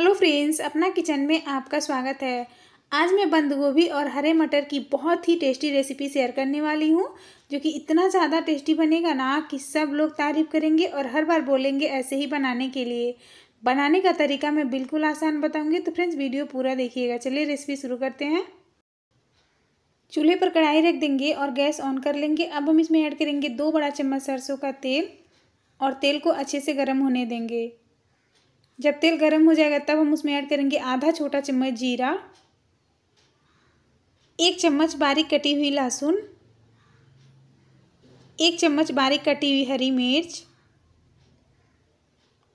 hello friends अपना kitchen में आपका स्वागत है आज मैं बंद गोभी और हरे मटर की बहुत ही टेस्टी रेसिपी शेयर करने वाली हूँ जो कि इतना ज़्यादा टेस्टी बनेगा ना कि सब लोग तारीफ़ करेंगे और हर बार बोलेंगे ऐसे ही बनाने के लिए बनाने का तरीका मैं बिल्कुल आसान बताऊँगी तो फ्रेंड्स वीडियो पूरा देखिएगा चलिए रेसिपी शुरू करते हैं चूल्हे पर कढ़ाई रख देंगे और गैस ऑन कर लेंगे अब हम इसमें ऐड करेंगे दो बड़ा चम्मच सरसों का तेल और तेल को अच्छे से गर्म होने देंगे जब तेल गर्म हो जाएगा तब हम उसमें ऐड करेंगे आधा छोटा चम्मच जीरा एक चम्मच बारीक कटी हुई लहसुन एक चम्मच बारीक कटी हुई हरी मिर्च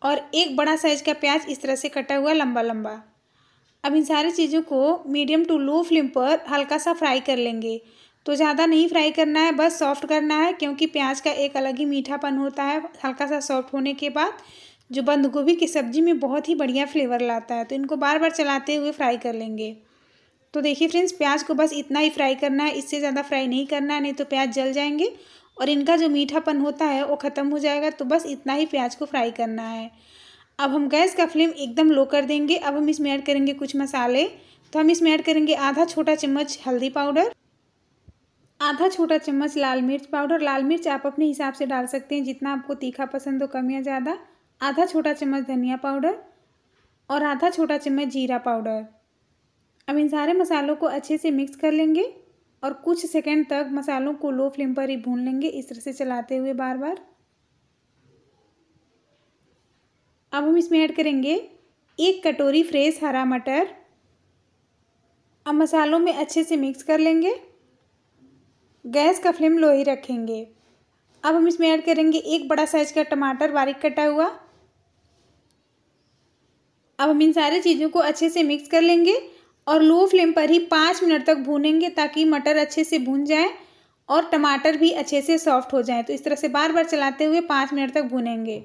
और एक बड़ा साइज का प्याज इस तरह से कटा हुआ लंबा लंबा अब इन सारी चीज़ों को मीडियम टू लो फ्लेम पर हल्का सा फ्राई कर लेंगे तो ज़्यादा नहीं फ्राई करना है बस सॉफ्ट करना है क्योंकि प्याज का एक अलग ही मीठापन होता है हल्का सा सॉफ्ट होने के बाद जो बंद गोभी की सब्ज़ी में बहुत ही बढ़िया फ्लेवर लाता है तो इनको बार बार चलाते हुए फ्राई कर लेंगे तो देखिए फ्रेंड्स प्याज को बस इतना ही फ्राई करना है इससे ज़्यादा फ्राई नहीं करना है नहीं तो प्याज जल जाएंगे और इनका जो मीठापन होता है वो ख़त्म हो जाएगा तो बस इतना ही प्याज को फ्राई करना है अब हम गैस का फ्लेम एकदम लो कर देंगे अब हम इसमें ऐड करेंगे कुछ मसाले तो हम इसमें ऐड करेंगे आधा छोटा चम्मच हल्दी पाउडर आधा छोटा चम्मच लाल मिर्च पाउडर लाल मिर्च आप अपने हिसाब से डाल सकते हैं जितना आपको तीखा पसंद हो कम या ज़्यादा आधा छोटा चम्मच धनिया पाउडर और आधा छोटा चम्मच जीरा पाउडर अब इन सारे मसालों को अच्छे से मिक्स कर लेंगे और कुछ सेकंड तक मसालों को लो फ्लेम पर ही भून लेंगे इस तरह से चलाते हुए बार बार अब हम इसमें ऐड करेंगे एक कटोरी फ्रेश हरा मटर अब मसालों में अच्छे से मिक्स कर लेंगे गैस का फ्लेम लो ही रखेंगे अब हम इसमें ऐड करेंगे एक बड़ा साइज का टमाटर बारीक कटा हुआ अब हम इन सारे चीज़ों को अच्छे से मिक्स कर लेंगे और लो फ्लेम पर ही पाँच मिनट तक भूनेंगे ताकि मटर अच्छे से भून जाए और टमाटर भी अच्छे से सॉफ्ट हो जाए तो इस तरह से बार बार चलाते हुए पाँच मिनट तक भूनेंगे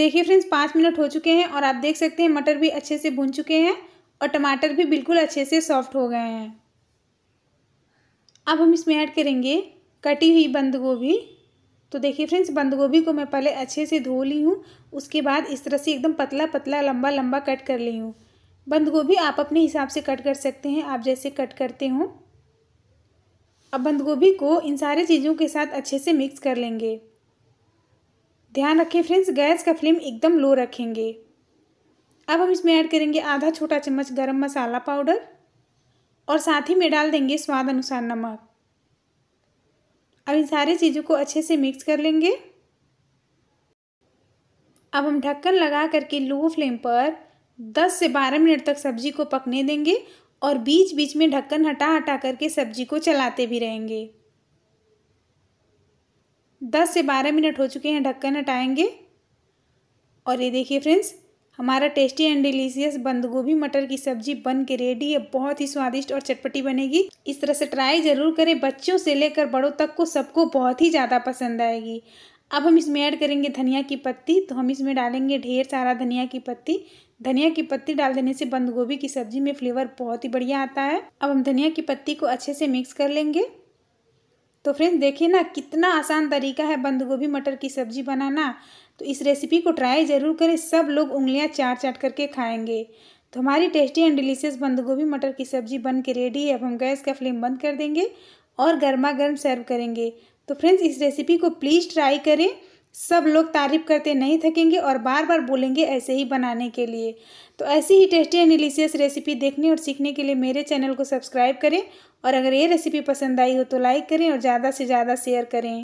देखिए फ्रेंड्स पाँच मिनट हो चुके हैं और आप देख सकते हैं मटर भी अच्छे से भून चुके हैं और टमाटर भी बिल्कुल अच्छे से सॉफ्ट हो गए हैं अब हम इसमें ऐड करेंगे कटी हुई बंद गोभी तो देखिए फ्रेंड्स बंद गोभी को मैं पहले अच्छे से धो ली हूँ उसके बाद इस तरह से एकदम पतला पतला लंबा लंबा कट कर ली हूँ बंद गोभी आप अपने हिसाब से कट कर सकते हैं आप जैसे कट करते हो अब बंद गोभी को इन सारी चीज़ों के साथ अच्छे से मिक्स कर लेंगे ध्यान रखें फ्रेंड्स गैस का फ्लेम एकदम लो रखेंगे अब हम इसमें ऐड करेंगे आधा छोटा चम्मच गरम मसाला पाउडर और साथ ही में डाल देंगे स्वाद अनुसार नमक अब इन सारी चीज़ों को अच्छे से मिक्स कर लेंगे अब हम ढक्कन लगा करके लो फ्लेम पर 10 से 12 मिनट तक सब्जी को पकने देंगे और बीच बीच में ढक्कन हटा हटा करके सब्जी को चलाते भी रहेंगे 10 से 12 मिनट हो चुके हैं ढक्कन हटाएंगे और ये देखिए फ्रेंड्स हमारा टेस्टी एंड डिलीशियस बंद गोभी मटर की सब्जी बन के रेडी है बहुत ही स्वादिष्ट और चटपटी बनेगी इस तरह से ट्राई ज़रूर करें बच्चों से लेकर बड़ों तक को सबको बहुत ही ज़्यादा पसंद आएगी अब हम इसमें ऐड करेंगे धनिया की पत्ती तो हम इसमें डालेंगे ढेर सारा धनिया की पत्ती धनिया की पत्ती डाल देने से बंद गोभी की सब्जी में फ्लेवर बहुत ही बढ़िया आता है अब हम धनिया की पत्ती को अच्छे से मिक्स कर लेंगे तो फ्रेंड्स देखिए ना कितना आसान तरीका है बंद गोभी मटर की सब्ज़ी बनाना तो इस रेसिपी को ट्राई ज़रूर करें सब लोग उंगलियां चाट चाट करके खाएंगे तो हमारी टेस्टी एंड डिलीशियस बंद गोभी मटर की सब्ज़ी बन के रेडी है अब हम गैस का फ्लेम बंद कर देंगे और गर्मा गर्म सर्व करेंगे तो फ्रेंड्स इस रेसिपी को प्लीज़ ट्राई करें सब लोग तारीफ करते नहीं थकेंगे और बार बार बोलेंगे ऐसे ही बनाने के लिए तो ऐसी ही टेस्टी एंड डिलीशियस रेसिपी देखने और सीखने के लिए मेरे चैनल को सब्सक्राइब करें और अगर ये रेसिपी पसंद आई हो तो लाइक करें और ज़्यादा से ज़्यादा शेयर करें